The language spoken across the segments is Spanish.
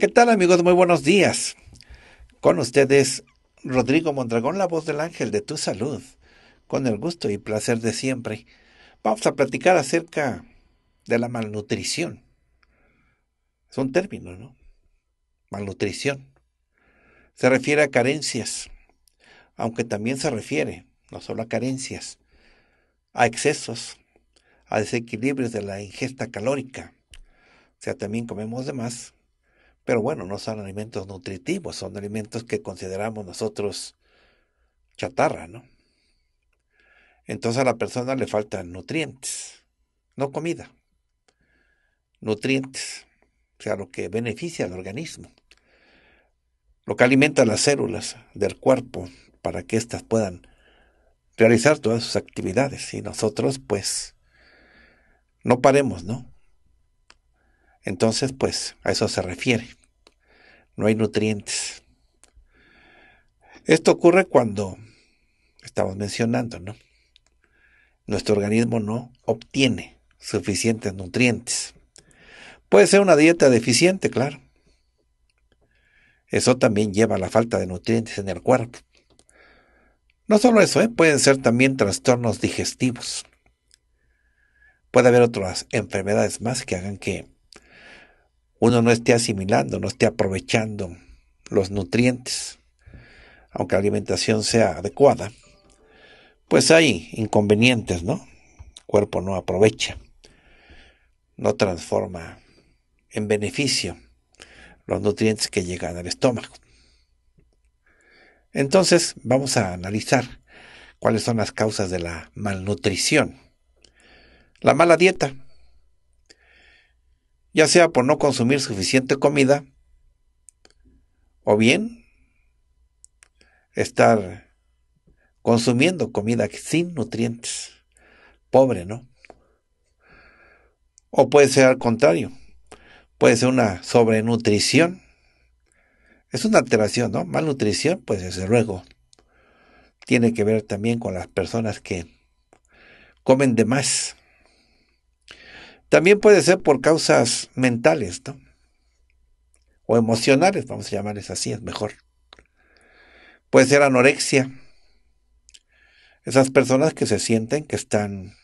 ¿qué tal amigos? Muy buenos días. Con ustedes, Rodrigo Mondragón, la voz del ángel de tu salud, con el gusto y placer de siempre. Vamos a platicar acerca de la malnutrición. Es un término, ¿no? Malnutrición. Se refiere a carencias, aunque también se refiere, no solo a carencias, a excesos, a desequilibrios de la ingesta calórica. O sea, también comemos de más pero bueno, no son alimentos nutritivos, son alimentos que consideramos nosotros chatarra, ¿no? Entonces a la persona le faltan nutrientes, no comida, nutrientes, o sea, lo que beneficia al organismo, lo que alimenta las células del cuerpo para que éstas puedan realizar todas sus actividades y nosotros pues no paremos, ¿no? Entonces pues a eso se refiere no hay nutrientes. Esto ocurre cuando estamos mencionando, ¿no? Nuestro organismo no obtiene suficientes nutrientes. Puede ser una dieta deficiente, claro. Eso también lleva a la falta de nutrientes en el cuerpo. No solo eso, ¿eh? pueden ser también trastornos digestivos. Puede haber otras enfermedades más que hagan que uno no esté asimilando, no esté aprovechando los nutrientes, aunque la alimentación sea adecuada, pues hay inconvenientes, ¿no? El cuerpo no aprovecha, no transforma en beneficio los nutrientes que llegan al estómago. Entonces vamos a analizar cuáles son las causas de la malnutrición. La mala dieta, ya sea por no consumir suficiente comida o bien estar consumiendo comida sin nutrientes. Pobre, ¿no? O puede ser al contrario, puede ser una sobrenutrición. Es una alteración, ¿no? Malnutrición, pues desde luego, tiene que ver también con las personas que comen de más. También puede ser por causas mentales, ¿no? O emocionales, vamos a llamarles así, es mejor. Puede ser anorexia. Esas personas que se sienten que están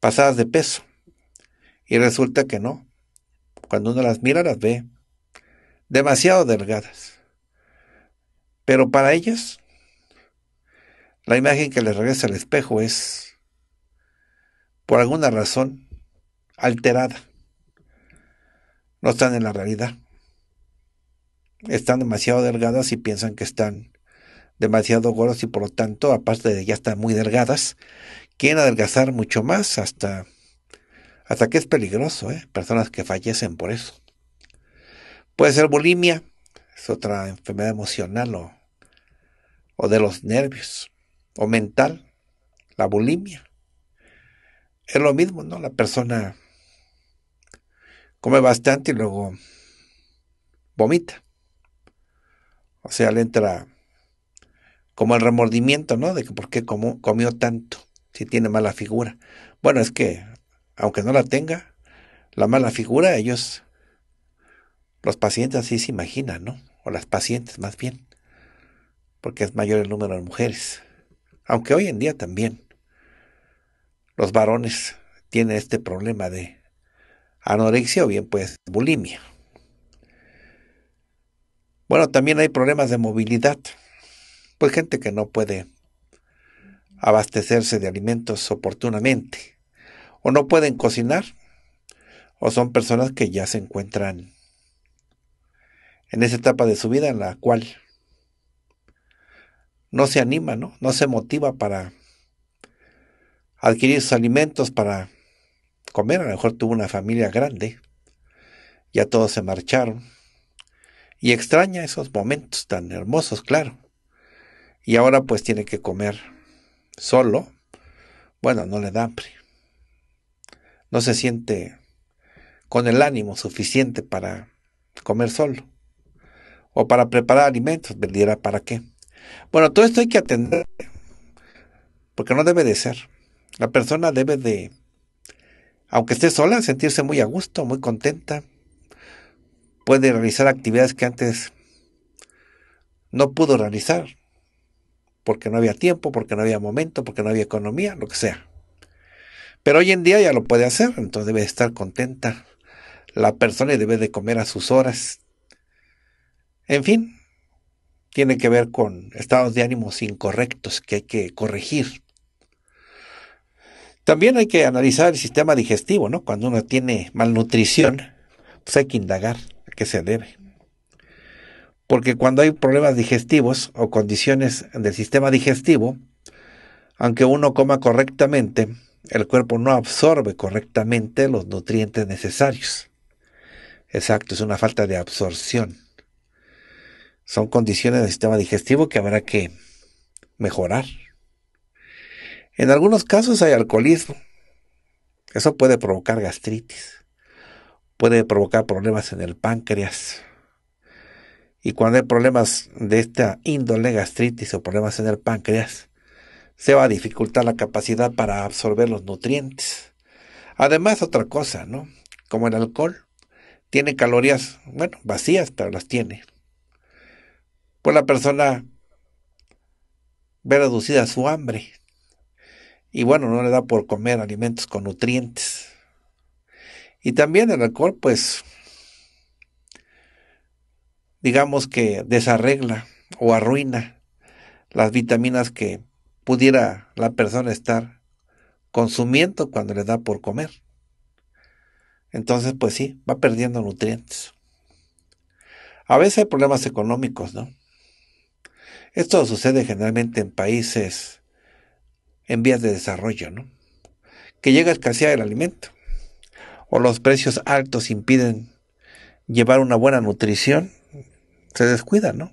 pasadas de peso. Y resulta que no. Cuando uno las mira, las ve demasiado delgadas. Pero para ellas, la imagen que les regresa al espejo es por alguna razón alterada. No están en la realidad. Están demasiado delgadas y piensan que están demasiado gordas y por lo tanto, aparte de ya estar muy delgadas, quieren adelgazar mucho más hasta, hasta que es peligroso, ¿eh? personas que fallecen por eso. Puede ser bulimia, es otra enfermedad emocional o de los nervios, o mental, la bulimia es lo mismo, ¿no? La persona come bastante y luego vomita. O sea, le entra como el remordimiento, ¿no? De que por qué comió, tanto, si tiene mala figura. Bueno, es que, aunque no la tenga, la mala figura, ellos, los pacientes así se imaginan, ¿no? O las pacientes más bien, porque es mayor el número de mujeres. Aunque hoy en día también los varones tienen este problema de anorexia o bien pues bulimia. Bueno, también hay problemas de movilidad. Pues gente que no puede abastecerse de alimentos oportunamente o no pueden cocinar o son personas que ya se encuentran en esa etapa de su vida en la cual no se anima, ¿no? No se motiva para adquirir sus alimentos para comer. A lo mejor tuvo una familia grande. Ya todos se marcharon. Y extraña esos momentos tan hermosos, claro. Y ahora pues tiene que comer solo. Bueno, no le da hambre. No se siente con el ánimo suficiente para comer solo. O para preparar alimentos, vendiera para qué. Bueno, todo esto hay que atender. Porque no debe de ser. La persona debe de, aunque esté sola, sentirse muy a gusto, muy contenta. Puede realizar actividades que antes no pudo realizar, porque no había tiempo, porque no había momento, porque no había economía, lo que sea. Pero hoy en día ya lo puede hacer, entonces debe estar contenta la persona y debe de comer a sus horas. En fin, tiene que ver con estados de ánimos incorrectos que hay que corregir. También hay que analizar el sistema digestivo, ¿no? Cuando uno tiene malnutrición, pues hay que indagar a qué se debe. Porque cuando hay problemas digestivos o condiciones del sistema digestivo, aunque uno coma correctamente, el cuerpo no absorbe correctamente los nutrientes necesarios. Exacto, es una falta de absorción. Son condiciones del sistema digestivo que habrá que mejorar. En algunos casos hay alcoholismo. Eso puede provocar gastritis, puede provocar problemas en el páncreas. Y cuando hay problemas de esta índole, gastritis o problemas en el páncreas, se va a dificultar la capacidad para absorber los nutrientes. Además, otra cosa, ¿no? Como el alcohol, tiene calorías, bueno, vacías, pero las tiene. Pues la persona ve reducida su hambre, y bueno, no le da por comer alimentos con nutrientes. Y también el alcohol, pues, digamos que desarregla o arruina las vitaminas que pudiera la persona estar consumiendo cuando le da por comer. Entonces, pues sí, va perdiendo nutrientes. A veces hay problemas económicos, ¿no? Esto sucede generalmente en países en vías de desarrollo, ¿no? que llega a escasear el alimento, o los precios altos impiden llevar una buena nutrición, se descuida, ¿no?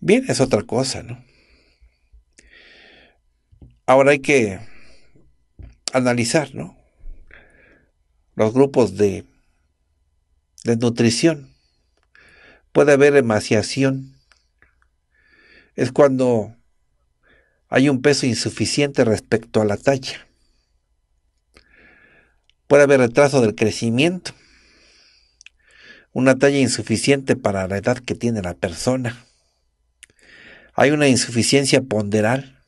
Bien, es otra cosa, ¿no? Ahora hay que analizar, ¿no? Los grupos de, de nutrición. Puede haber emaciación. Es cuando hay un peso insuficiente respecto a la talla. Puede haber retraso del crecimiento, una talla insuficiente para la edad que tiene la persona. Hay una insuficiencia ponderal.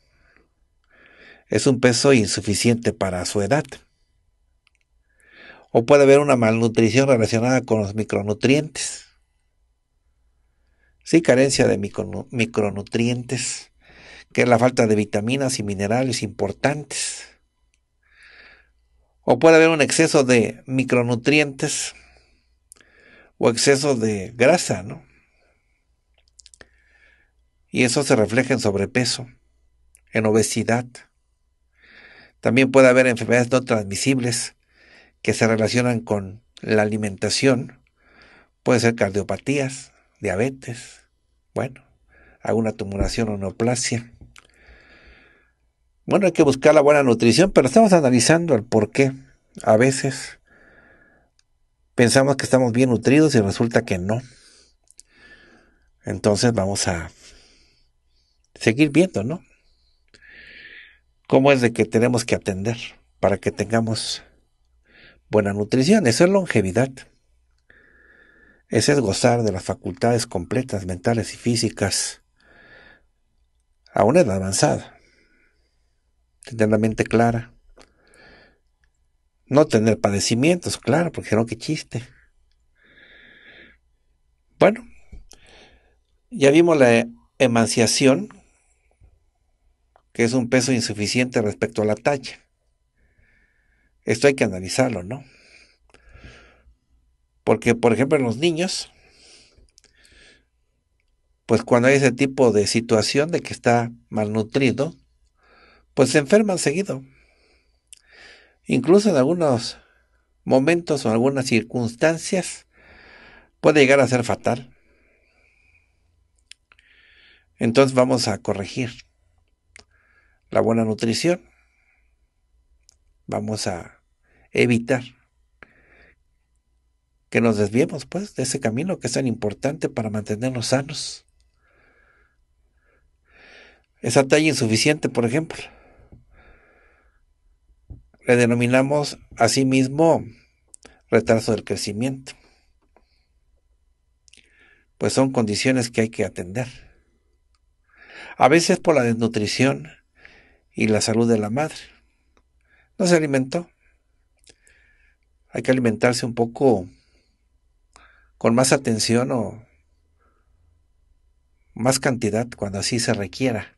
Es un peso insuficiente para su edad. O puede haber una malnutrición relacionada con los micronutrientes. Sí, carencia de micronutrientes que es la falta de vitaminas y minerales importantes. O puede haber un exceso de micronutrientes o exceso de grasa, ¿no? Y eso se refleja en sobrepeso, en obesidad. También puede haber enfermedades no transmisibles que se relacionan con la alimentación. Puede ser cardiopatías, diabetes, bueno, alguna tumoración o neoplasia. Bueno, hay que buscar la buena nutrición, pero estamos analizando el por qué. A veces pensamos que estamos bien nutridos y resulta que no. Entonces vamos a seguir viendo, ¿no? ¿Cómo es de que tenemos que atender para que tengamos buena nutrición? Eso es longevidad. Ese es gozar de las facultades completas, mentales y físicas, a una edad avanzada tener la mente clara, no tener padecimientos, claro, porque no, qué chiste. Bueno, ya vimos la emanciación, que es un peso insuficiente respecto a la talla. Esto hay que analizarlo, ¿no? Porque, por ejemplo, en los niños, pues cuando hay ese tipo de situación de que está malnutrido, pues se enferman seguido. Incluso en algunos momentos o algunas circunstancias puede llegar a ser fatal. Entonces vamos a corregir la buena nutrición. Vamos a evitar que nos desviemos pues de ese camino que es tan importante para mantenernos sanos. Esa talla insuficiente, por ejemplo le denominamos asimismo retraso del crecimiento. Pues son condiciones que hay que atender. A veces por la desnutrición y la salud de la madre. No se alimentó. Hay que alimentarse un poco con más atención o más cantidad cuando así se requiera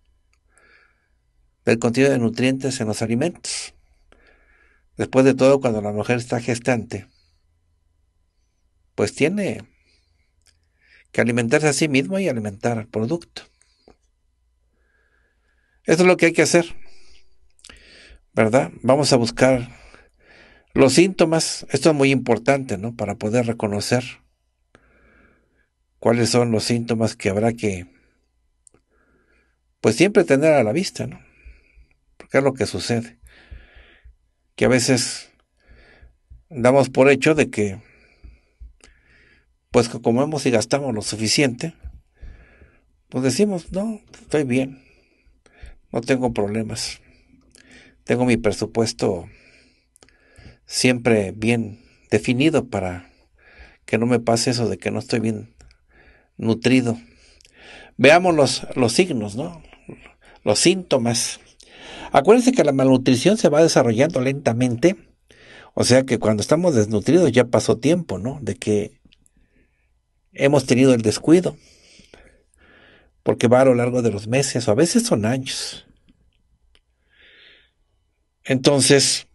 del contenido de nutrientes en los alimentos. Después de todo, cuando la mujer está gestante, pues tiene que alimentarse a sí misma y alimentar al producto. Eso es lo que hay que hacer, ¿verdad? Vamos a buscar los síntomas. Esto es muy importante, ¿no? Para poder reconocer cuáles son los síntomas que habrá que, pues siempre tener a la vista, ¿no? Porque es lo que sucede que a veces damos por hecho de que, pues que comemos y gastamos lo suficiente, pues decimos, no, estoy bien, no tengo problemas, tengo mi presupuesto siempre bien definido para que no me pase eso de que no estoy bien nutrido. Veamos los, los signos, ¿no? Los síntomas Acuérdense que la malnutrición se va desarrollando lentamente. O sea que cuando estamos desnutridos ya pasó tiempo, ¿no? De que hemos tenido el descuido. Porque va a lo largo de los meses, o a veces son años. Entonces,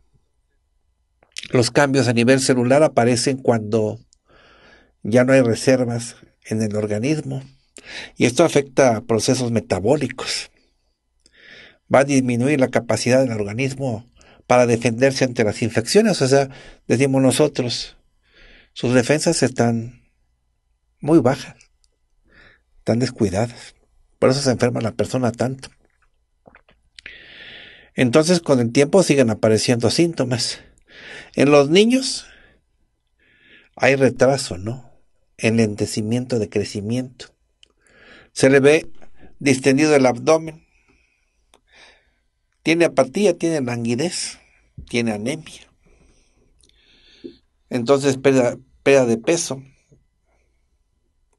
los cambios a nivel celular aparecen cuando ya no hay reservas en el organismo. Y esto afecta a procesos metabólicos va a disminuir la capacidad del organismo para defenderse ante las infecciones. O sea, decimos nosotros, sus defensas están muy bajas, están descuidadas. Por eso se enferma la persona tanto. Entonces con el tiempo siguen apareciendo síntomas. En los niños hay retraso, ¿no? El Enlentecimiento de crecimiento. Se le ve distendido el abdomen, tiene apatía, tiene languidez, tiene anemia. Entonces pérdida, de peso,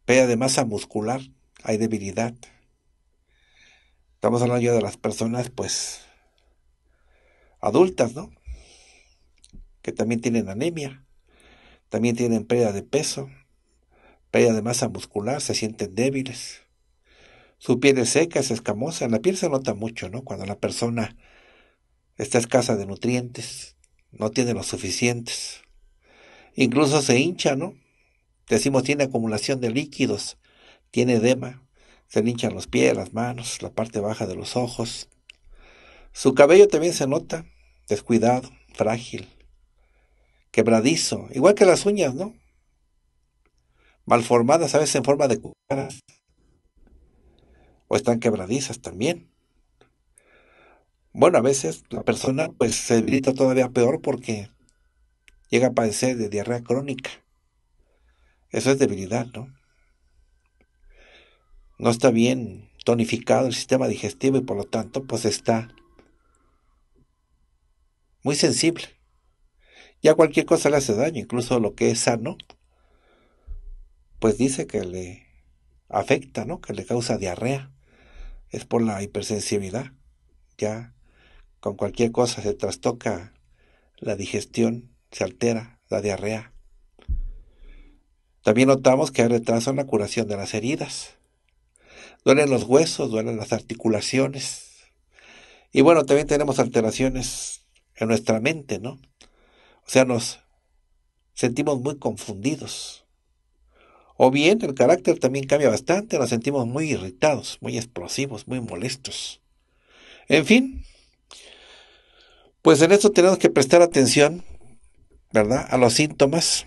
pérdida de masa muscular, hay debilidad. Estamos hablando ya de las personas, pues, adultas, ¿no? Que también tienen anemia, también tienen pérdida de peso, pérdida de masa muscular, se sienten débiles. Su piel es seca, es escamosa. La piel se nota mucho, ¿no? Cuando la persona está escasa de nutrientes, no tiene los suficientes. Incluso se hincha, ¿no? Decimos tiene acumulación de líquidos, tiene edema, se le hinchan los pies, las manos, la parte baja de los ojos. Su cabello también se nota descuidado, frágil, quebradizo, igual que las uñas, ¿no? Malformadas a veces en forma de cucaras o están quebradizas también. Bueno, a veces la persona pues se debilita todavía peor porque llega a padecer de diarrea crónica. Eso es debilidad, ¿no? No está bien tonificado el sistema digestivo y por lo tanto pues está muy sensible. Ya cualquier cosa le hace daño, incluso lo que es sano, pues dice que le afecta, ¿no? Que le causa diarrea es por la hipersensibilidad. Ya con cualquier cosa se trastoca la digestión, se altera la diarrea. También notamos que hay retraso en la curación de las heridas. Duelen los huesos, duelen las articulaciones. Y bueno, también tenemos alteraciones en nuestra mente, ¿no? O sea, nos sentimos muy confundidos. O bien el carácter también cambia bastante, nos sentimos muy irritados, muy explosivos, muy molestos. En fin, pues en esto tenemos que prestar atención, ¿verdad? A los síntomas,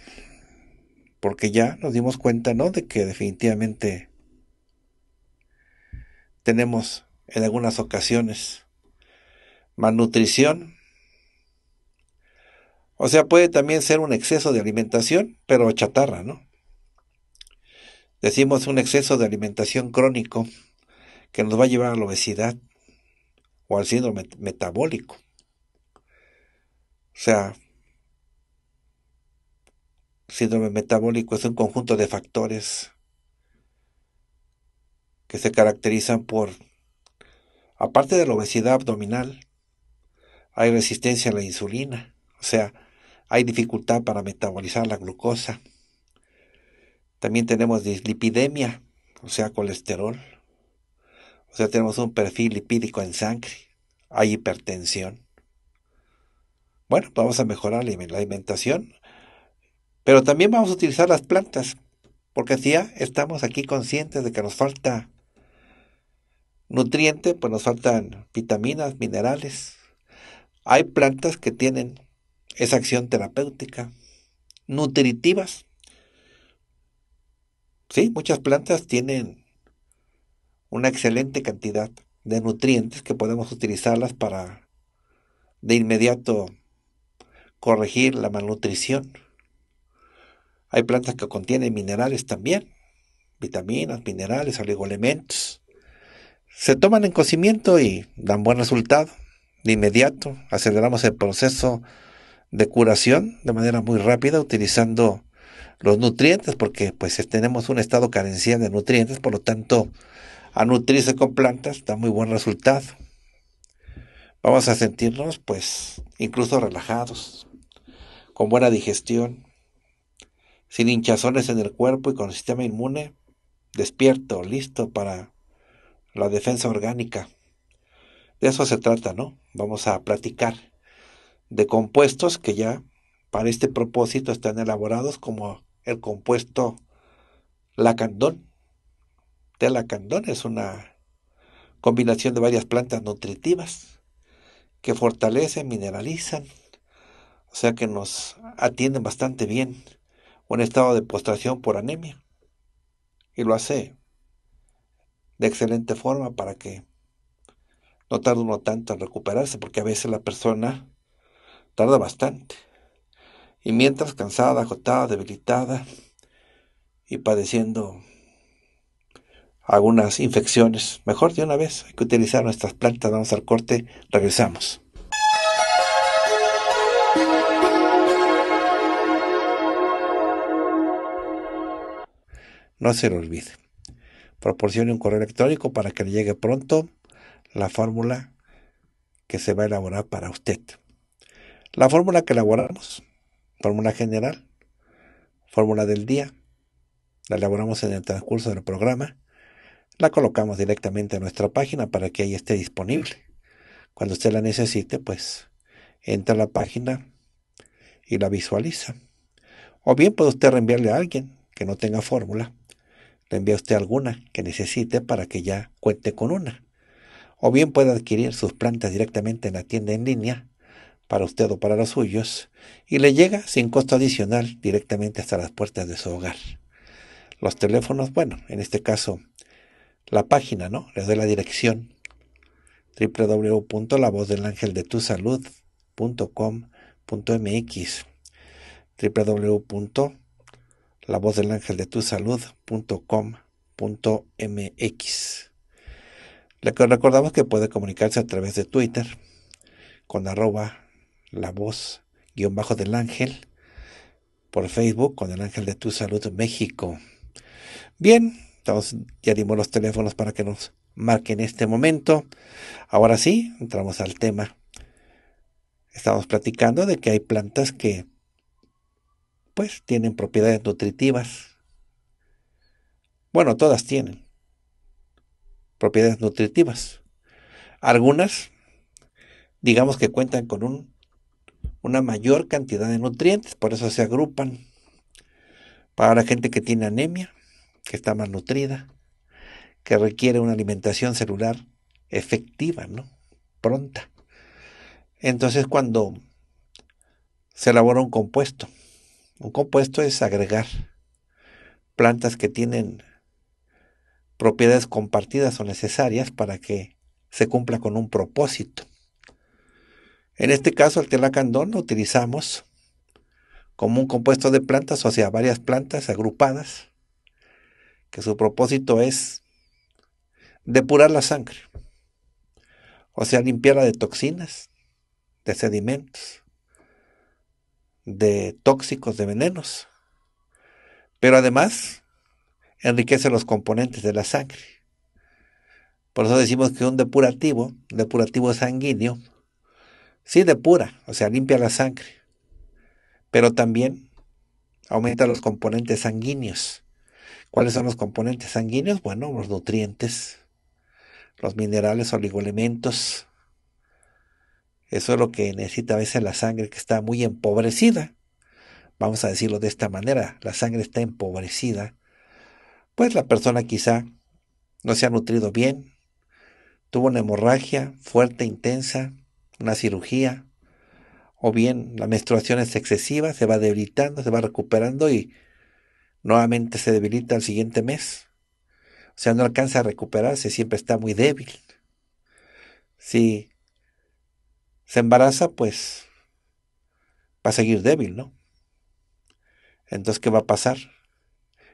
porque ya nos dimos cuenta, ¿no? De que definitivamente tenemos en algunas ocasiones malnutrición. O sea, puede también ser un exceso de alimentación, pero chatarra, ¿no? Decimos un exceso de alimentación crónico que nos va a llevar a la obesidad o al síndrome metabólico. O sea, síndrome metabólico es un conjunto de factores que se caracterizan por, aparte de la obesidad abdominal, hay resistencia a la insulina, o sea, hay dificultad para metabolizar la glucosa, también tenemos dislipidemia, o sea, colesterol. O sea, tenemos un perfil lipídico en sangre. Hay hipertensión. Bueno, vamos a mejorar la alimentación, pero también vamos a utilizar las plantas, porque si ya estamos aquí conscientes de que nos falta nutriente, pues nos faltan vitaminas, minerales. Hay plantas que tienen esa acción terapéutica, nutritivas, Sí, muchas plantas tienen una excelente cantidad de nutrientes que podemos utilizarlas para de inmediato corregir la malnutrición. Hay plantas que contienen minerales también, vitaminas, minerales, oligoelementos. Se toman en cocimiento y dan buen resultado. De inmediato aceleramos el proceso de curación de manera muy rápida utilizando los nutrientes, porque pues tenemos un estado carencia de nutrientes, por lo tanto, a nutrirse con plantas da muy buen resultado. Vamos a sentirnos pues incluso relajados, con buena digestión, sin hinchazones en el cuerpo y con el sistema inmune despierto, listo para la defensa orgánica. De eso se trata, ¿no? Vamos a platicar de compuestos que ya para este propósito están elaborados como el compuesto lacandón. De lacandón es una combinación de varias plantas nutritivas que fortalecen, mineralizan, o sea que nos atienden bastante bien un estado de postración por anemia y lo hace de excelente forma para que no tarde uno tanto en recuperarse porque a veces la persona tarda bastante. Y mientras cansada, agotada, debilitada y padeciendo algunas infecciones, mejor de una vez hay que utilizar nuestras plantas, vamos al corte, regresamos. No se lo olvide. Proporcione un correo electrónico para que le llegue pronto la fórmula que se va a elaborar para usted. La fórmula que elaboramos fórmula general, fórmula del día, la elaboramos en el transcurso del programa, la colocamos directamente a nuestra página para que ahí esté disponible. Cuando usted la necesite, pues entra a la página y la visualiza. O bien puede usted reenviarle a alguien que no tenga fórmula, le envía usted alguna que necesite para que ya cuente con una. O bien puede adquirir sus plantas directamente en la tienda en línea para usted o para los suyos y le llega sin costo adicional directamente hasta las puertas de su hogar. Los teléfonos, bueno, en este caso la página, ¿no? Les doy la dirección www.lavozdelangeldetusalud.com.mx www.lavozdelangeldetusalud.com.mx Le recordamos que puede comunicarse a través de Twitter con arroba la voz guión bajo del ángel por Facebook con el ángel de tu salud México. Bien, todos ya dimos los teléfonos para que nos marquen este momento. Ahora sí, entramos al tema. Estamos platicando de que hay plantas que pues tienen propiedades nutritivas. Bueno, todas tienen propiedades nutritivas. Algunas, digamos que cuentan con un una mayor cantidad de nutrientes, por eso se agrupan. Para la gente que tiene anemia, que está malnutrida, que requiere una alimentación celular efectiva, ¿no? Pronta. Entonces cuando se elabora un compuesto, un compuesto es agregar plantas que tienen propiedades compartidas o necesarias para que se cumpla con un propósito. En este caso, el telacandón lo utilizamos como un compuesto de plantas, o sea, varias plantas agrupadas, que su propósito es depurar la sangre, o sea, limpiarla de toxinas, de sedimentos, de tóxicos, de venenos. Pero además, enriquece los componentes de la sangre. Por eso decimos que un depurativo, depurativo sanguíneo, Sí, depura, o sea, limpia la sangre, pero también aumenta los componentes sanguíneos. ¿Cuáles son los componentes sanguíneos? Bueno, los nutrientes, los minerales, oligoelementos. Eso es lo que necesita a veces la sangre que está muy empobrecida. Vamos a decirlo de esta manera, la sangre está empobrecida. Pues la persona quizá no se ha nutrido bien, tuvo una hemorragia fuerte, intensa, una cirugía, o bien la menstruación es excesiva, se va debilitando, se va recuperando y nuevamente se debilita al siguiente mes. O sea, no alcanza a recuperarse, siempre está muy débil. Si se embaraza, pues va a seguir débil, ¿no? Entonces, ¿qué va a pasar?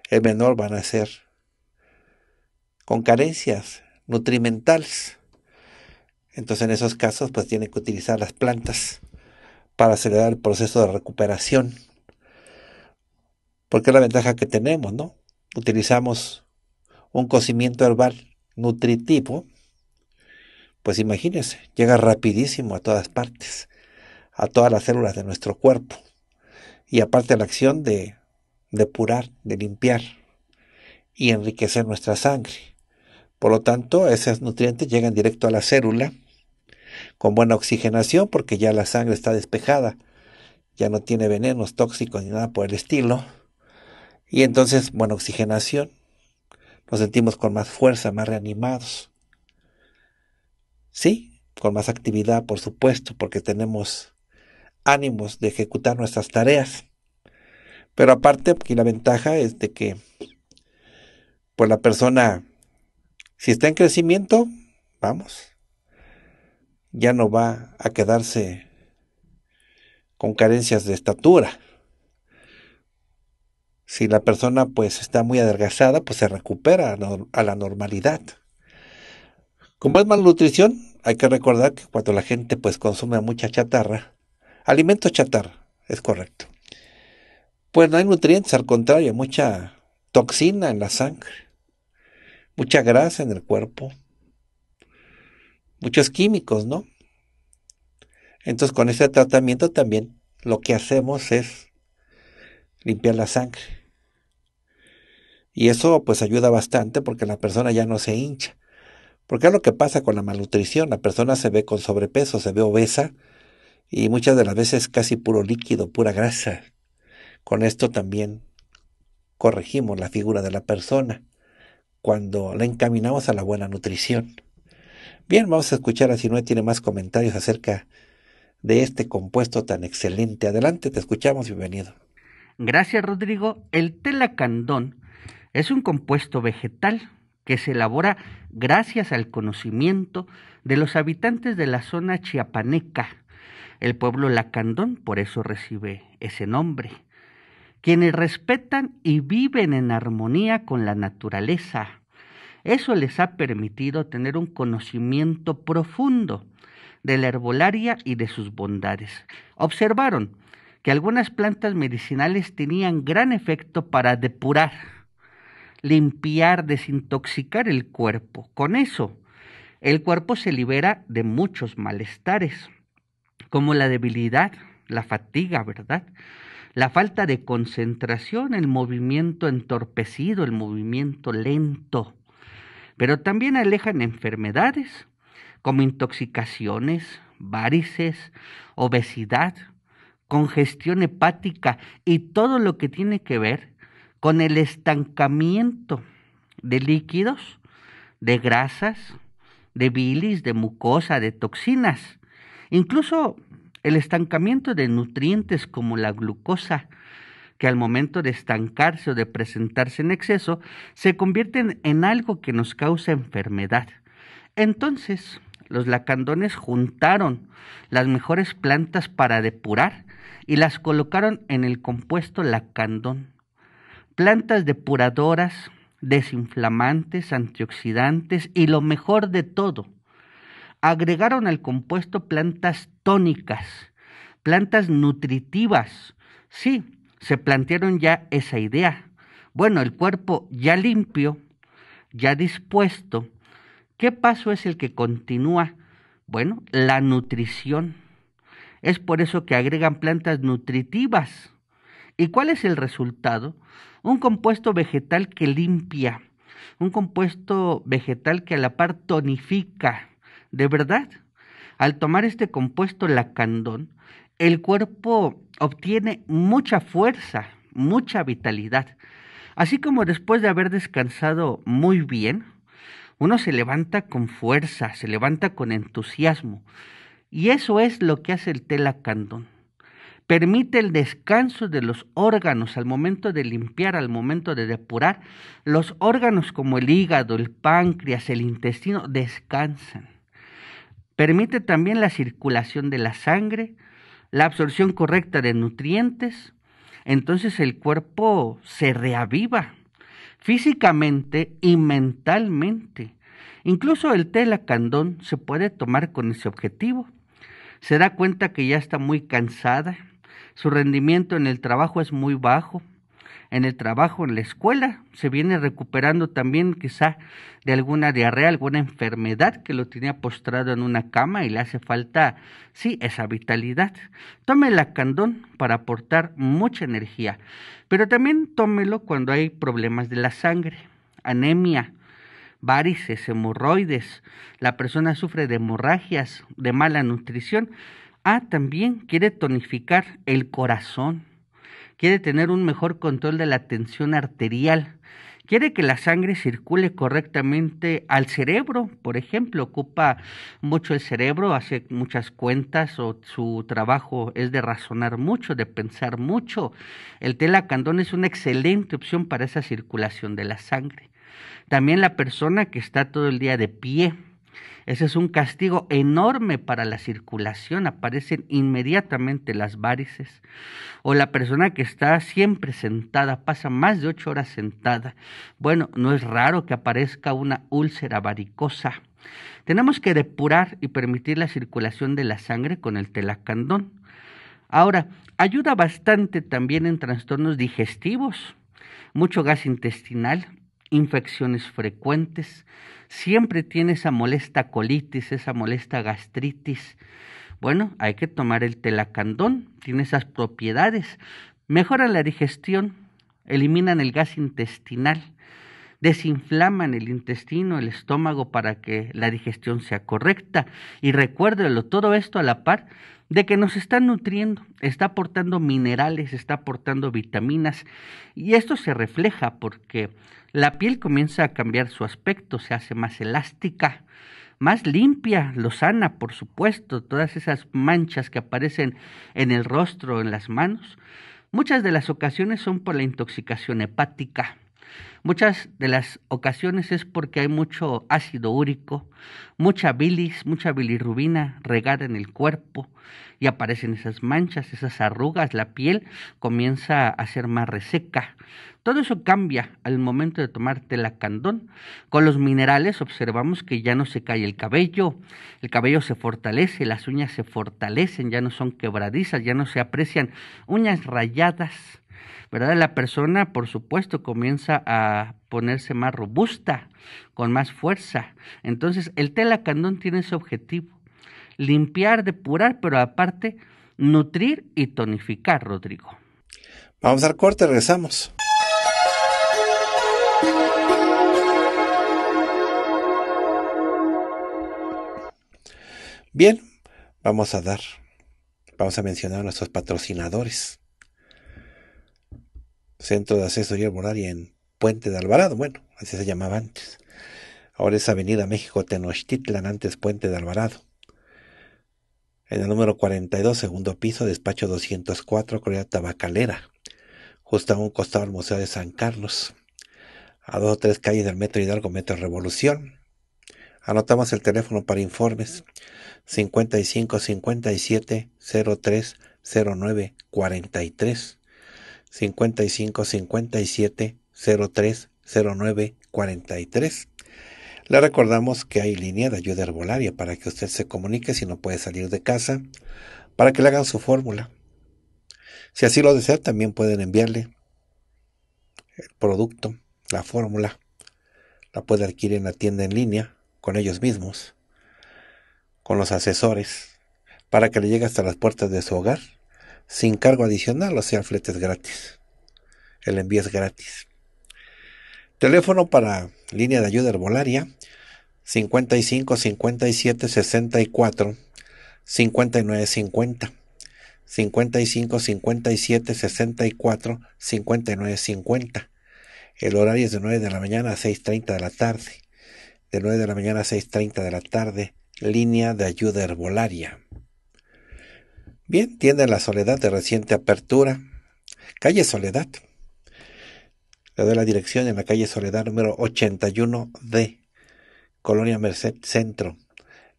El menor va a nacer con carencias nutrimentales. Entonces en esos casos pues tienen que utilizar las plantas para acelerar el proceso de recuperación. Porque es la ventaja que tenemos, ¿no? Utilizamos un cocimiento herbal nutritivo, pues imagínense, llega rapidísimo a todas partes, a todas las células de nuestro cuerpo. Y aparte la acción de depurar, de limpiar y enriquecer nuestra sangre. Por lo tanto, esos nutrientes llegan directo a la célula con buena oxigenación porque ya la sangre está despejada, ya no tiene venenos tóxicos ni nada por el estilo. Y entonces buena oxigenación, nos sentimos con más fuerza, más reanimados. Sí, con más actividad, por supuesto, porque tenemos ánimos de ejecutar nuestras tareas. Pero aparte, aquí la ventaja es de que, pues la persona, si está en crecimiento, vamos, ya no va a quedarse con carencias de estatura. Si la persona pues está muy adelgazada, pues se recupera a la normalidad. Con más malnutrición, hay que recordar que cuando la gente pues consume mucha chatarra, alimento chatarra, es correcto. Pues no hay nutrientes, al contrario, mucha toxina en la sangre, mucha grasa en el cuerpo, muchos químicos, ¿no? Entonces con este tratamiento también lo que hacemos es limpiar la sangre. Y eso pues ayuda bastante porque la persona ya no se hincha. Porque es lo que pasa con la malnutrición. La persona se ve con sobrepeso, se ve obesa y muchas de las veces casi puro líquido, pura grasa. Con esto también corregimos la figura de la persona cuando la encaminamos a la buena nutrición. Bien, vamos a escuchar a si no tiene más comentarios acerca de este compuesto tan excelente. Adelante, te escuchamos, bienvenido. Gracias, Rodrigo. El lacandón es un compuesto vegetal que se elabora gracias al conocimiento de los habitantes de la zona chiapaneca. El pueblo lacandón por eso recibe ese nombre. Quienes respetan y viven en armonía con la naturaleza, eso les ha permitido tener un conocimiento profundo de la herbolaria y de sus bondades. Observaron que algunas plantas medicinales tenían gran efecto para depurar, limpiar, desintoxicar el cuerpo. Con eso, el cuerpo se libera de muchos malestares, como la debilidad, la fatiga, ¿verdad? La falta de concentración, el movimiento entorpecido, el movimiento lento, pero también alejan enfermedades como intoxicaciones, varices, obesidad, congestión hepática y todo lo que tiene que ver con el estancamiento de líquidos, de grasas, de bilis, de mucosa, de toxinas, incluso el estancamiento de nutrientes como la glucosa, que al momento de estancarse o de presentarse en exceso, se convierten en algo que nos causa enfermedad. Entonces, los lacandones juntaron las mejores plantas para depurar y las colocaron en el compuesto lacandón. Plantas depuradoras, desinflamantes, antioxidantes y lo mejor de todo, agregaron al compuesto plantas tónicas, plantas nutritivas. Sí, se plantearon ya esa idea. Bueno, el cuerpo ya limpio, ya dispuesto, ¿qué paso es el que continúa? Bueno, la nutrición. Es por eso que agregan plantas nutritivas. ¿Y cuál es el resultado? Un compuesto vegetal que limpia, un compuesto vegetal que a la par tonifica. De verdad, al tomar este compuesto lacandón, el cuerpo obtiene mucha fuerza, mucha vitalidad. Así como después de haber descansado muy bien, uno se levanta con fuerza, se levanta con entusiasmo. Y eso es lo que hace el telacandón. Permite el descanso de los órganos al momento de limpiar, al momento de depurar. Los órganos como el hígado, el páncreas, el intestino descansan. Permite también la circulación de la sangre, la absorción correcta de nutrientes, entonces el cuerpo se reaviva físicamente y mentalmente. Incluso el té lacandón se puede tomar con ese objetivo. Se da cuenta que ya está muy cansada, su rendimiento en el trabajo es muy bajo, en el trabajo, en la escuela, se viene recuperando también quizá de alguna diarrea, alguna enfermedad que lo tenía postrado en una cama y le hace falta, sí, esa vitalidad. Tome el acandón para aportar mucha energía, pero también tómelo cuando hay problemas de la sangre, anemia, varices, hemorroides, la persona sufre de hemorragias, de mala nutrición. Ah, también quiere tonificar el corazón, quiere tener un mejor control de la tensión arterial, quiere que la sangre circule correctamente al cerebro, por ejemplo, ocupa mucho el cerebro, hace muchas cuentas o su trabajo es de razonar mucho, de pensar mucho. El telacandón es una excelente opción para esa circulación de la sangre. También la persona que está todo el día de pie, ese es un castigo enorme para la circulación. Aparecen inmediatamente las varices. O la persona que está siempre sentada, pasa más de ocho horas sentada. Bueno, no es raro que aparezca una úlcera varicosa. Tenemos que depurar y permitir la circulación de la sangre con el telacandón. Ahora, ayuda bastante también en trastornos digestivos, mucho gas intestinal, infecciones frecuentes, siempre tiene esa molesta colitis, esa molesta gastritis. Bueno, hay que tomar el telacandón, tiene esas propiedades, mejora la digestión, eliminan el gas intestinal, desinflaman el intestino, el estómago para que la digestión sea correcta. Y recuérdelo, todo esto a la par de que nos está nutriendo, está aportando minerales, está aportando vitaminas y esto se refleja porque la piel comienza a cambiar su aspecto, se hace más elástica, más limpia, lo sana, por supuesto, todas esas manchas que aparecen en el rostro, en las manos. Muchas de las ocasiones son por la intoxicación hepática. Muchas de las ocasiones es porque hay mucho ácido úrico, mucha bilis, mucha bilirrubina regada en el cuerpo y aparecen esas manchas, esas arrugas, la piel comienza a ser más reseca. Todo eso cambia al momento de la candón. Con los minerales observamos que ya no se cae el cabello, el cabello se fortalece, las uñas se fortalecen, ya no son quebradizas, ya no se aprecian uñas rayadas ¿verdad? La persona, por supuesto, comienza a ponerse más robusta, con más fuerza. Entonces, el telacandón tiene ese objetivo, limpiar, depurar, pero aparte, nutrir y tonificar, Rodrigo. Vamos al corte, regresamos. Bien, vamos a dar, vamos a mencionar a nuestros patrocinadores. Centro de Asesoría y en Puente de Alvarado, bueno, así se llamaba antes. Ahora es Avenida México Tenochtitlan, antes Puente de Alvarado. En el número 42, segundo piso, despacho 204, Correa Tabacalera, justo a un costado del Museo de San Carlos, a dos o tres calles del Metro Hidalgo, Metro Revolución. Anotamos el teléfono para informes 55 57 03 09 43. 55 57 03 09 43. Le recordamos que hay línea de ayuda herbolaria para que usted se comunique si no puede salir de casa, para que le hagan su fórmula. Si así lo desea, también pueden enviarle el producto, la fórmula. La puede adquirir en la tienda en línea, con ellos mismos, con los asesores, para que le llegue hasta las puertas de su hogar sin cargo adicional, o sea, fletes gratis. El envío es gratis. Teléfono para línea de ayuda herbolaria 55 57 64 59 50. 55 57 64 59 50. El horario es de 9 de la mañana a 6.30 de la tarde. De 9 de la mañana a 6.30 de la tarde, línea de ayuda herbolaria. Bien, tiene la Soledad de reciente apertura. Calle Soledad. Le doy la dirección en la calle Soledad número 81D, Colonia Merced Centro,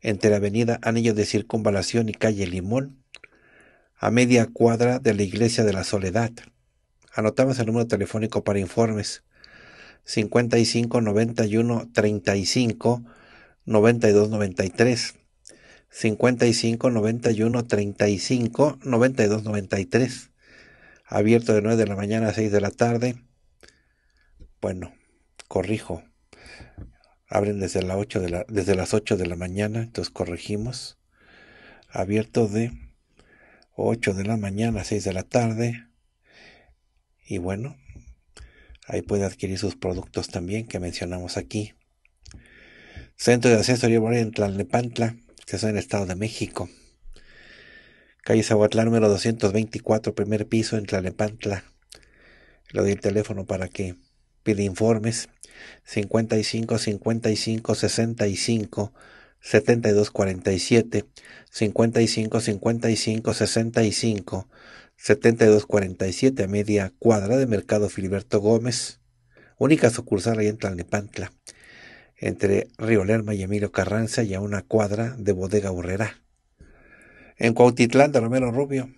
entre la avenida Anillo de Circunvalación y calle Limón, a media cuadra de la Iglesia de la Soledad. Anotamos el número telefónico para informes 55 91 35 92 93 55 91 35 92 93. Abierto de 9 de la mañana a 6 de la tarde. Bueno, corrijo. Abren desde, 8 de la, desde las 8 de la mañana, entonces corregimos. Abierto de 8 de la mañana a 6 de la tarde. Y bueno, ahí puede adquirir sus productos también que mencionamos aquí. Centro de Asesoría Boreal en Tlalnepantla el Estado de México. Calle Zahuatlán número 224, primer piso en Tlalepantla. Le doy el teléfono para que pida informes. 55 55 65 72 47 55 55 65 72 47 a media cuadra de Mercado Filiberto Gómez. Única sucursal ahí en Tlanepantla entre Río Lerma y Emilio Carranza y a una cuadra de Bodega Urrera. En Cuautitlán de Romero Rubio,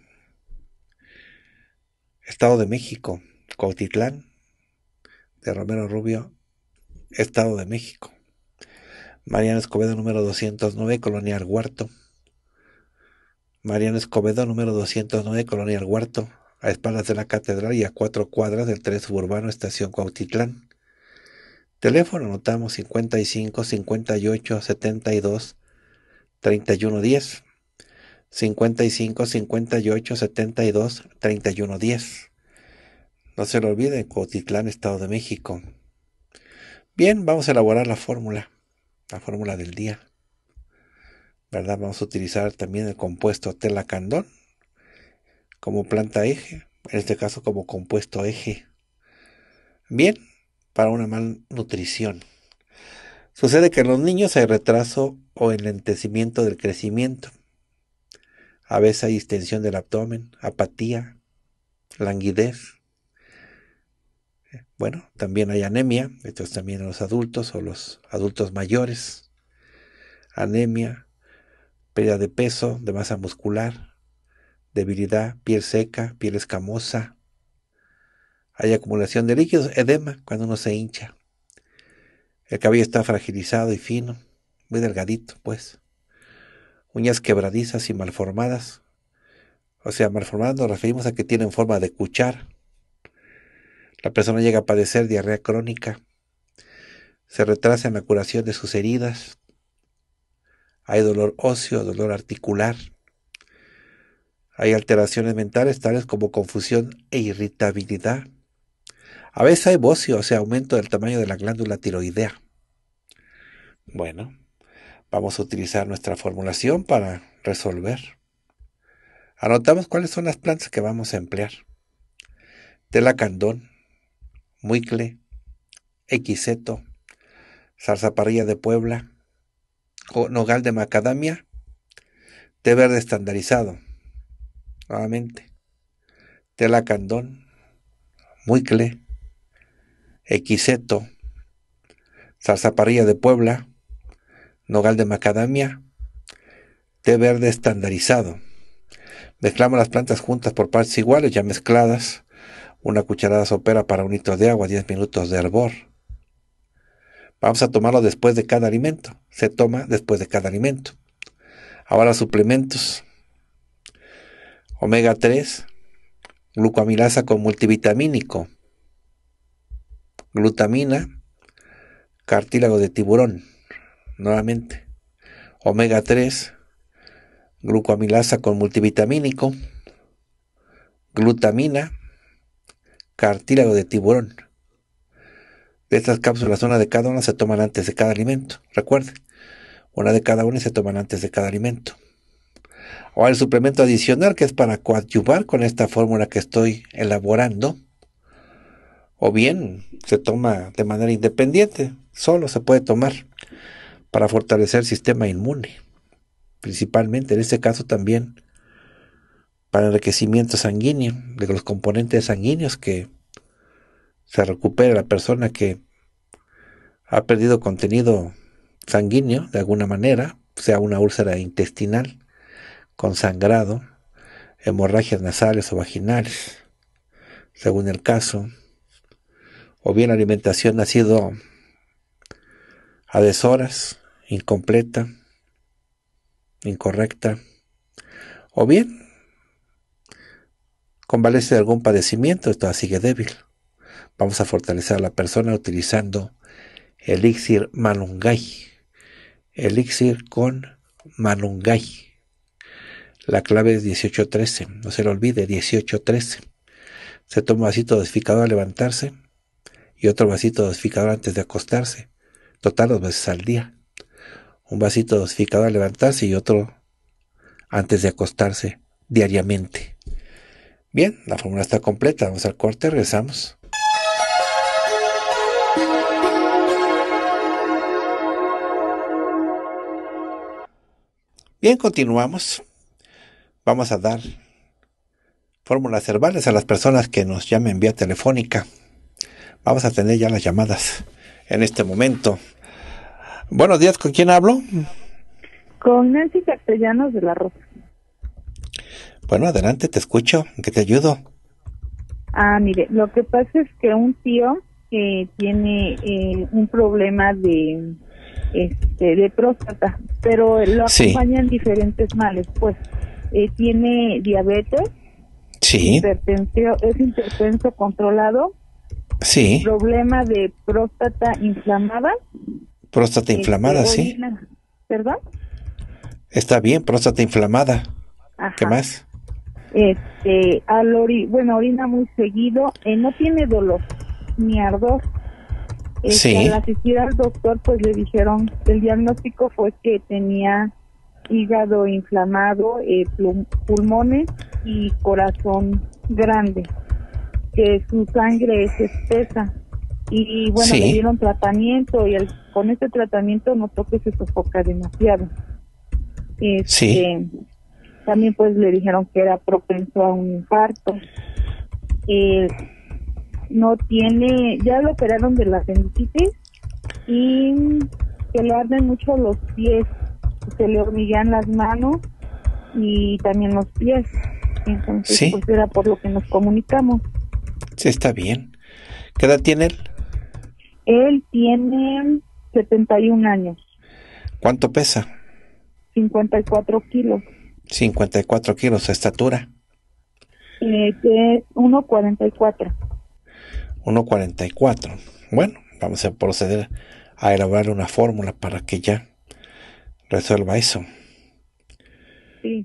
Estado de México, Cuautitlán de Romero Rubio, Estado de México. Mariano Escobedo número 209, Colonial Huerto. Mariano Escobedo número 209, Colonial Huerto, a espaldas de la catedral y a cuatro cuadras del tren suburbano Estación Cuautitlán. Teléfono anotamos 55 58 72 31 10. 55 58 72 31 10. No se lo olvide, Cotitlán, Estado de México. Bien, vamos a elaborar la fórmula, la fórmula del día. ¿Verdad? Vamos a utilizar también el compuesto telacandón como planta eje, en este caso como compuesto eje. Bien, para una malnutrición. Sucede que en los niños hay retraso o enlentecimiento del crecimiento. A veces hay distensión del abdomen, apatía, languidez. Bueno, también hay anemia, esto es también en los adultos o los adultos mayores. Anemia, pérdida de peso, de masa muscular, debilidad, piel seca, piel escamosa, hay acumulación de líquidos, edema, cuando uno se hincha. El cabello está fragilizado y fino, muy delgadito, pues. Uñas quebradizas y malformadas. O sea, malformadas nos referimos a que tienen forma de cuchar. La persona llega a padecer diarrea crónica. Se retrasa en la curación de sus heridas. Hay dolor óseo, dolor articular. Hay alteraciones mentales tales como confusión e irritabilidad a veces hay bocio, o sea, aumento del tamaño de la glándula tiroidea. Bueno, vamos a utilizar nuestra formulación para resolver. Anotamos cuáles son las plantas que vamos a emplear. Tela candón, muicle, equiseto, zarzaparrilla de Puebla, nogal de macadamia, té verde estandarizado, nuevamente, tela candón, muicle, equiseto, parrilla de Puebla, nogal de macadamia, té verde estandarizado. Mezclamos las plantas juntas por partes iguales, ya mezcladas. Una cucharada sopera para un litro de agua, 10 minutos de hervor. Vamos a tomarlo después de cada alimento. Se toma después de cada alimento. Ahora suplementos. Omega 3, glucoamilasa con multivitamínico, glutamina, cartílago de tiburón, nuevamente, omega 3, glucoamilasa con multivitamínico, glutamina, cartílago de tiburón. De estas cápsulas, una de cada una se toman antes de cada alimento. Recuerde, una de cada una se toman antes de cada alimento. O el suplemento adicional que es para coadyuvar con esta fórmula que estoy elaborando o bien se toma de manera independiente, solo se puede tomar para fortalecer el sistema inmune, principalmente en este caso también para enriquecimiento sanguíneo, de los componentes sanguíneos que se recupere la persona que ha perdido contenido sanguíneo de alguna manera, sea una úlcera intestinal con sangrado, hemorragias nasales o vaginales, según el caso, o bien la alimentación ha sido a deshoras, incompleta, incorrecta, o bien convalece de algún padecimiento, esto sigue débil. Vamos a fortalecer a la persona utilizando elixir manungay, elixir con manungay. La clave es 1813, no se lo olvide, 1813. Se toma un vasito desficador a levantarse, y otro vasito dosificador antes de acostarse. Total dos veces al día. Un vasito dosificador al levantarse y otro antes de acostarse diariamente. Bien, la fórmula está completa. Vamos al corte, regresamos. Bien, continuamos. Vamos a dar fórmulas herbales a las personas que nos llamen vía telefónica Vamos a tener ya las llamadas en este momento. Buenos días, ¿con quién hablo? Con Nancy Castellanos de la Rosa. Bueno, adelante, te escucho, que te ayudo. Ah, mire, lo que pasa es que un tío que eh, tiene eh, un problema de este, de próstata, pero lo acompañan diferentes males, pues eh, tiene diabetes, sí. es interpenso controlado Sí. Problema de próstata inflamada. Próstata este, inflamada, sí. ¿Perdón? Está bien, próstata inflamada. ¿Qué más? Este, al bueno, orina muy seguido, eh, no tiene dolor ni ardor. Este, sí. Al asistir al doctor, pues le dijeron, el diagnóstico fue que tenía hígado inflamado, eh, pulmones y corazón grande que su sangre es espesa. Y bueno, le dieron tratamiento y con este tratamiento no que se sofoca demasiado. Este, también pues le dijeron que era propenso a un infarto. Eh, no tiene, ya lo operaron de la apendicitis y que le arden mucho los pies, se le hormiguean las manos y también los pies. Entonces, pues era por lo que nos comunicamos. Sí, está bien. ¿Qué edad tiene él? Él tiene 71 años. ¿Cuánto pesa? 54 kilos. 54 kilos, estatura. Eh, es 1,44. 1,44. Bueno, vamos a proceder a elaborar una fórmula para que ya resuelva eso.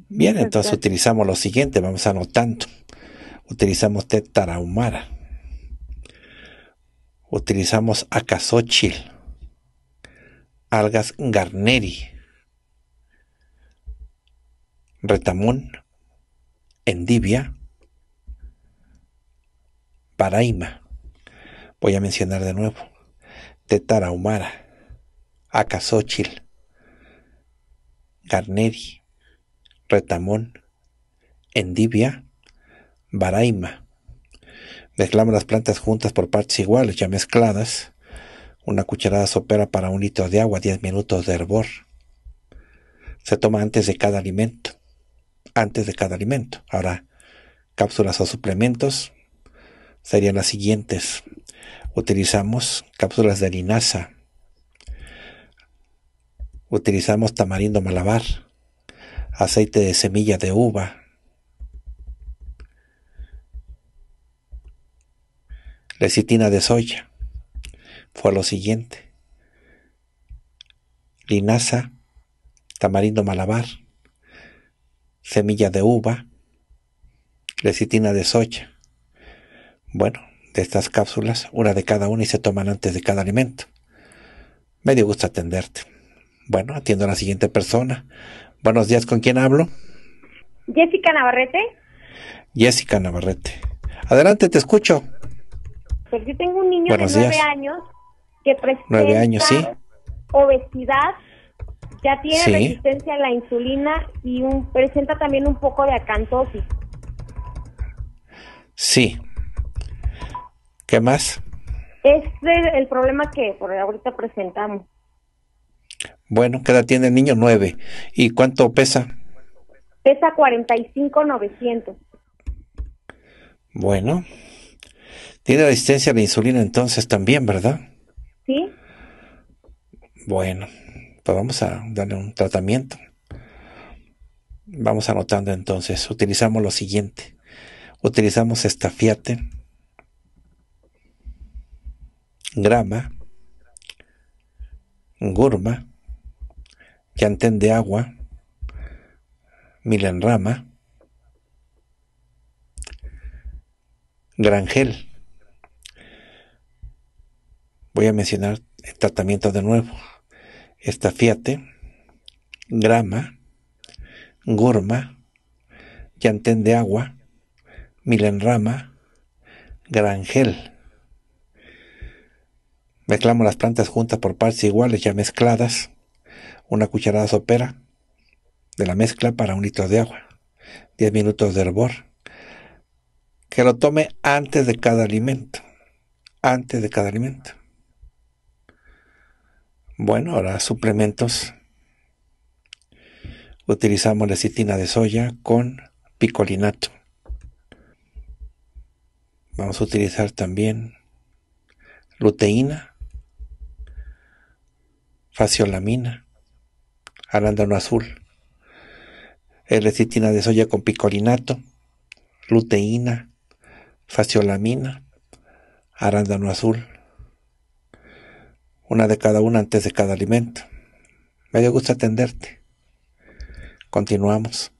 Bien, entonces utilizamos lo siguiente, vamos anotando utilizamos tetarahumara, utilizamos Acasochil. algas garneri, retamón, endivia, paraima. Voy a mencionar de nuevo. Tetarahumara, Acasochil. garneri, retamón, endivia, Baraima. Mezclamos las plantas juntas por partes iguales, ya mezcladas. Una cucharada sopera para un litro de agua, 10 minutos de hervor. Se toma antes de cada alimento. Antes de cada alimento. Ahora, cápsulas o suplementos serían las siguientes. Utilizamos cápsulas de linaza. Utilizamos tamarindo malabar, aceite de semilla de uva, lecitina de soya, fue lo siguiente. Linaza, tamarindo malabar, semilla de uva, lecitina de soya. Bueno, de estas cápsulas, una de cada una y se toman antes de cada alimento. Me dio gusto atenderte. Bueno, atiendo a la siguiente persona. Buenos días, ¿con quién hablo? Jessica Navarrete. Jessica Navarrete. Adelante, te escucho. Yo tengo un niño de nueve años que presenta obesidad, ya tiene resistencia a la insulina y presenta también un poco de acantosis. Sí. ¿Qué más? Este es el problema que por ahorita presentamos. Bueno, ¿qué edad tiene el niño? Nueve. ¿Y cuánto pesa? Pesa 45,900. Bueno. Tiene resistencia a la insulina entonces también, ¿verdad? Sí. Bueno, pues vamos a darle un tratamiento. Vamos anotando entonces. Utilizamos lo siguiente. Utilizamos estafiate, grama, gurma, llantén de agua, milenrama, granjel, voy a mencionar el tratamiento de nuevo. Estafiate, grama, gurma, llantén de agua, milenrama, granjel. Mezclamos las plantas juntas por partes iguales ya mezcladas. Una cucharada sopera de la mezcla para un litro de agua. 10 minutos de hervor. Que lo tome antes de cada alimento. Antes de cada alimento. Bueno, ahora suplementos. Utilizamos lecitina de soya con picolinato. Vamos a utilizar también luteína, faciolamina, arándano azul, lecitina de soya con picolinato, luteína, faciolamina, arándano azul, una de cada una antes de cada alimento. Me dio gusto atenderte. Continuamos.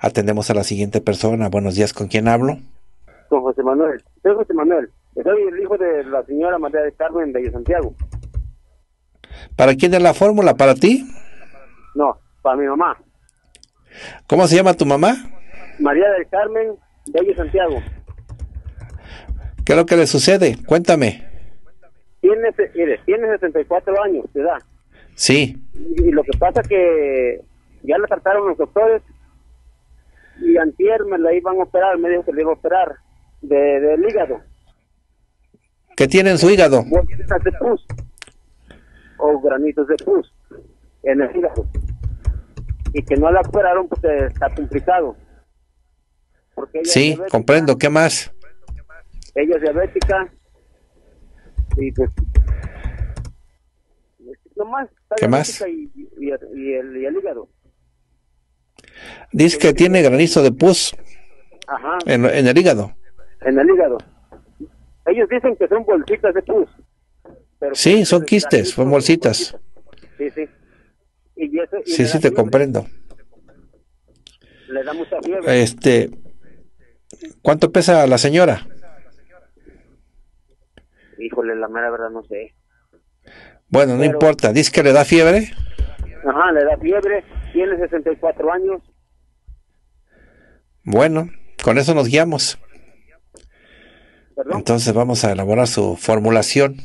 Atendemos a la siguiente persona. Buenos días, ¿con quién hablo? Con José Manuel. Soy José Manuel. Soy el hijo de la señora María de Carmen de Santiago. ¿Para quién es la fórmula? ¿Para ti? No, para mi mamá. ¿Cómo se llama tu mamá? María del Carmen de Santiago. ¿Qué es lo que le sucede? Cuéntame tiene, 64 años de edad. Sí. Y, lo que pasa que ya la trataron los doctores y antier me la iban a operar, me dijo que le iba a operar del de, hígado. ¿Qué tiene en su hígado? de pus o granitos de pus en el hígado. Y que no la operaron porque está complicado. Porque ella sí, comprendo. ¿Qué más? Ella es diabética, pues. ¿Qué más? Y, el, hígado. Dice que tiene granizo de pus En, el hígado. En el hígado. Ellos dicen que son bolsitas de pus. sí, pues, son quistes, son bolsitas. Sí, sí. sí, sí, te comprendo. Le da mucha fiebre. Este, ¿Cuánto pesa la señora? híjole, la mera verdad no sé. Bueno, no importa, dice que le da fiebre. Ajá, le da fiebre, tiene 64 años. Bueno, con eso nos guiamos. Entonces vamos a elaborar su formulación.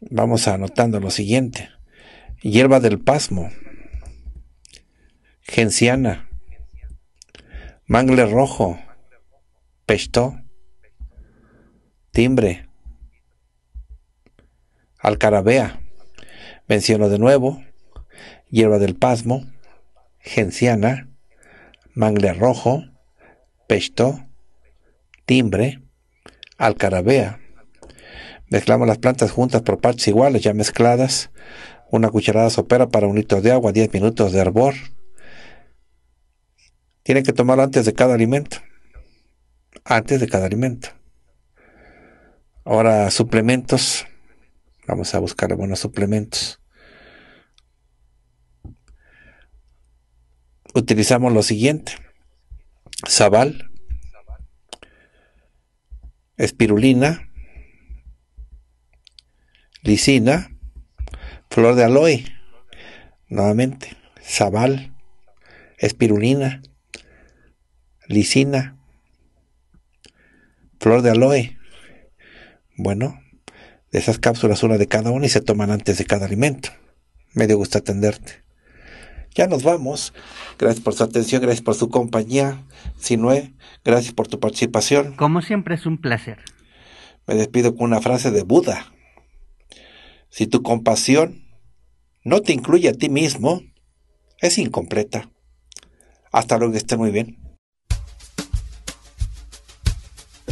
Vamos anotando lo siguiente. Hierba del pasmo, genciana, mangle rojo, pesto, timbre, alcarabea, menciono de nuevo, hierba del pasmo, genciana, mangle rojo, pesto, timbre, alcarabea. Mezclamos las plantas juntas por partes iguales, ya mezcladas. Una cucharada sopera para un litro de agua, 10 minutos de hervor. Tienen que tomarlo antes de cada alimento. Antes de cada alimento. Ahora suplementos. Vamos a buscar buenos suplementos. Utilizamos lo siguiente. sabal Espirulina. Lisina. Flor de aloe. Nuevamente. sabal, Espirulina. Lisina. Flor de aloe bueno, de esas cápsulas una de cada una y se toman antes de cada alimento. Me dio gusto atenderte. Ya nos vamos. Gracias por su atención, gracias por su compañía. Sinue, gracias por tu participación. Como siempre es un placer. Me despido con una frase de Buda. Si tu compasión no te incluye a ti mismo, es incompleta. Hasta luego, que esté muy bien.